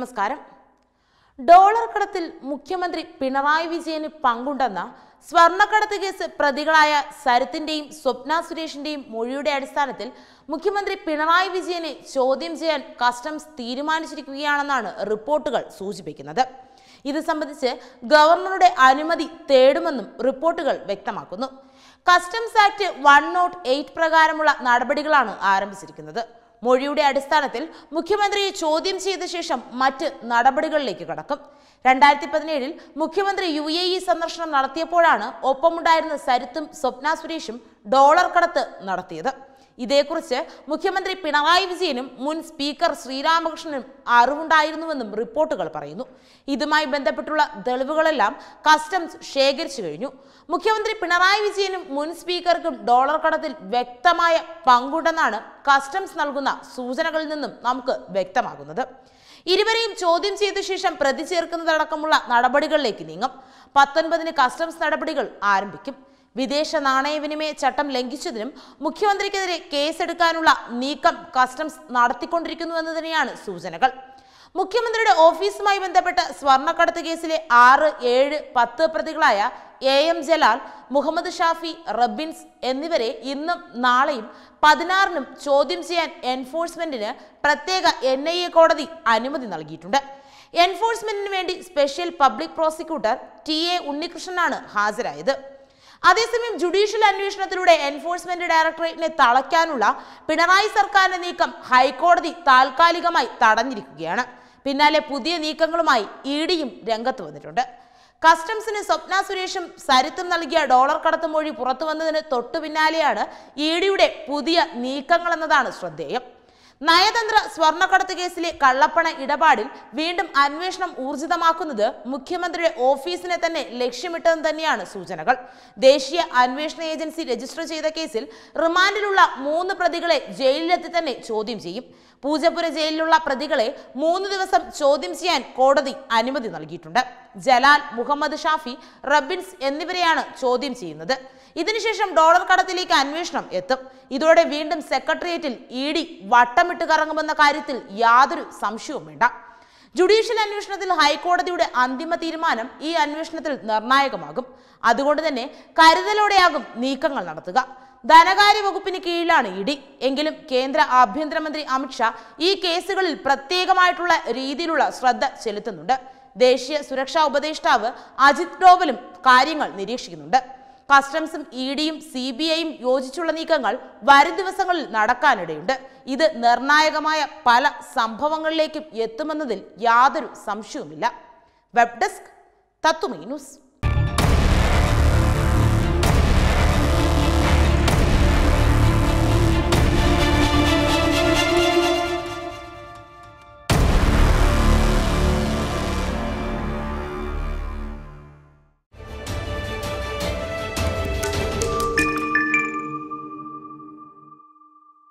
നമസ്കാരം ഡോളർ കടത്തിൽ മുഖ്യമന്ത്രി പിണറായി വിജയന് പങ്കുണ്ടെന്ന സ്വർണ്ണക്കടത്ത് കേസ് പ്രതികളായ സരത്തിന്റെയും സ്വപ്ന സുരേഷിന്റെയും മൊഴിയുടെ അടിസ്ഥാനത്തിൽ മുഖ്യമന്ത്രി പിണറായി വിജയനെ ചോദ്യം ചെയ്യാൻ കസ്റ്റംസ് തീരുമാനിച്ചിരിക്കുകയാണെന്നാണ് റിപ്പോർട്ടുകൾ സൂചിപ്പിക്കുന്നത് ഇത് സംബന്ധിച്ച് ഗവർണറുടെ അനുമതി തേടുമെന്നും റിപ്പോർട്ടുകൾ വ്യക്തമാക്കുന്നു customs act one nought eight പ്രകാരമുള്ള നടപടികളാണ് ആരംഭിച്ചിരിക്കുന്നത് മൊഴിയുടെ അടിസ്ഥാനത്തിൽ മുഖ്യമന്ത്രിയെ ചോദ്യം ചെയ്ത ശേഷം മറ്റ് നടപടികളിലേക്ക് കടക്കും രണ്ടായിരത്തി പതിനേഴിൽ മുഖ്യമന്ത്രി യു എ ഇ സന്ദർശനം നടത്തിയപ്പോഴാണ് ഒപ്പമുണ്ടായിരുന്ന സരിത്തും സ്വപ്ന സുരേഷും ഡോളർ കടത്ത് നടത്തിയത് ഇതേക്കുറിച്ച് മുഖ്യമന്ത്രി പിണറായി വിജയനും മുൻ സ്പീക്കർ ശ്രീരാമകൃഷ്ണനും അറിവുണ്ടായിരുന്നുവെന്നും റിപ്പോർട്ടുകൾ പറയുന്നു ഇതുമായി ബന്ധപ്പെട്ടുള്ള തെളിവുകളെല്ലാം കസ്റ്റംസ് ശേഖരിച്ചു കഴിഞ്ഞു മുഖ്യമന്ത്രി പിണറായി വിജയനും മുൻ സ്പീക്കർക്കും ഡോളർ കടത്തിൽ വ്യക്തമായ പങ്കുണ്ടെന്നാണ് കസ്റ്റംസ് നൽകുന്ന സൂചനകളിൽ നിന്നും നമുക്ക് വ്യക്തമാകുന്നത് ഇരുവരെയും ചോദ്യം ചെയ്ത ശേഷം പ്രതി ചേർക്കുന്നതടക്കമുള്ള നടപടികളിലേക്ക് നീങ്ങും പത്തൊൻപതിന് കസ്റ്റംസ് നടപടികൾ ആരംഭിക്കും വിദേശ നാണയവിനിമയ ചട്ടം ലംഘിച്ചതിനും മുഖ്യമന്ത്രിക്കെതിരെ കേസെടുക്കാനുള്ള നീക്കം കസ്റ്റംസ് നടത്തിക്കൊണ്ടിരിക്കുന്നുവെന്ന് തന്നെയാണ് സൂചനകൾ മുഖ്യമന്ത്രിയുടെ ഓഫീസുമായി ബന്ധപ്പെട്ട സ്വർണ്ണക്കടത്ത് കേസിലെ ആറ് ഏഴ് പത്ത് പ്രതികളായ എ എം ജലാൽ മുഹമ്മദ് ഷാഫി റബിൻസ് എന്നിവരെ ഇന്നും നാളെയും പതിനാറിനും ചോദ്യം ചെയ്യാൻ എൻഫോഴ്സ്മെന്റിന് പ്രത്യേക എൻ ഐ എ കോടതി അനുമതി നൽകിയിട്ടുണ്ട് എൻഫോഴ്സ്മെന്റിന് വേണ്ടി special public prosecutor T A ഉണ്ണികൃഷ്ണനാണ് ഹാജരായത് അതേസമയം ജുഡീഷ്യൽ അന്വേഷണത്തിലൂടെ എൻഫോഴ്സ്മെന്റ് ഡയറക്ടറേറ്റിനെ തളയ്ക്കാനുള്ള പിണറായി സർക്കാരിന്റെ നീക്കം ഹൈക്കോടതി താൽക്കാലികമായി തടഞ്ഞിരിക്കുകയാണ് പിന്നാലെ പുതിയ നീക്കങ്ങളുമായി ഇ ഡിയും രംഗത്ത് വന്നിട്ടുണ്ട് കസ്റ്റംസിന് സ്വപ്ന സുരേഷും സരിത്തും നൽകിയ ഡോളർ മൊഴി പുറത്തു വന്നതിന് തൊട്ടു പിന്നാലെയാണ് ഇ ഡിയുടെ പുതിയ നീക്കങ്ങൾ എന്നതാണ് ശ്രദ്ധേയം നയതന്ത്ര സ്വർണക്കടത്ത് കേസിലെ കള്ളപ്പണ ഇടപാടിൽ വീണ്ടും അന്വേഷണം ഊർജിതമാക്കുന്നത് മുഖ്യമന്ത്രിയുടെ ഓഫീസിനെ തന്നെ ലക്ഷ്യമിട്ടെന്ന് തന്നെയാണ് സൂചനകൾ ദേശീയ അന്വേഷണ ഏജൻസി രജിസ്റ്റർ ചെയ്ത കേസിൽ റിമാൻഡിലുള്ള മൂന്ന് പ്രതികളെ ജയിലിലെത്തി തന്നെ ചോദ്യം ചെയ്യും പൂജപ്പുര ജയിലിലുള്ള പ്രതികളെ മൂന്ന് ദിവസം ചോദ്യം ചെയ്യാൻ കോടതി അനുമതി നൽകിയിട്ടുണ്ട് ജലാൽ മുഹമ്മദ് ഷാഫി റബിൻസ് എന്നിവരെയാണ് ചോദ്യം ചെയ്യുന്നത് ഇതിനുശേഷം ഡോളർ കടത്തിലേക്ക് അന്വേഷണം എത്തും ഇതോടെ വീണ്ടും സെക്രട്ടേറിയറ്റിൽ ഇ ഡി വട്ടമിട്ട് കറങ്ങുമെന്ന കാര്യത്തിൽ യാതൊരു സംശയവും വേണ്ട ജുഡീഷ്യൽ അന്വേഷണത്തിൽ ഹൈക്കോടതിയുടെ അന്തിമ തീരുമാനം ഈ അന്വേഷണത്തിൽ നിർണായകമാകും അതുകൊണ്ട് തന്നെ കരുതലോടെയാകും നീക്കങ്ങൾ നടത്തുക ധനകാര്യ വകുപ്പിന് കീഴിലാണ് ഇഡി എങ്കിലും കേന്ദ്ര ആഭ്യന്തരമന്ത്രി അമിത്ഷാ ഈ കേസുകളിൽ പ്രത്യേകമായിട്ടുള്ള രീതിയിലുള്ള ശ്രദ്ധ ചെലുത്തുന്നുണ്ട് ദേശീയ സുരക്ഷാ ഉപദേഷ്ടാവ് അജിത് ഡോവലും കാര്യങ്ങൾ നിരീക്ഷിക്കുന്നുണ്ട് കസ്റ്റംസും ഇ ഡിയും സി ബി ഐയും യോജിച്ചുള്ള നീക്കങ്ങൾ വരും ദിവസങ്ങളിൽ നടക്കാനിടയുണ്ട് ഇത് നിർണായകമായ പല സംഭവങ്ങളിലേക്കും എത്തുമെന്നതിൽ യാതൊരു സംശയവുമില്ല വെബ് ഡെസ്ക് തത്തുമീ ന്യൂസ്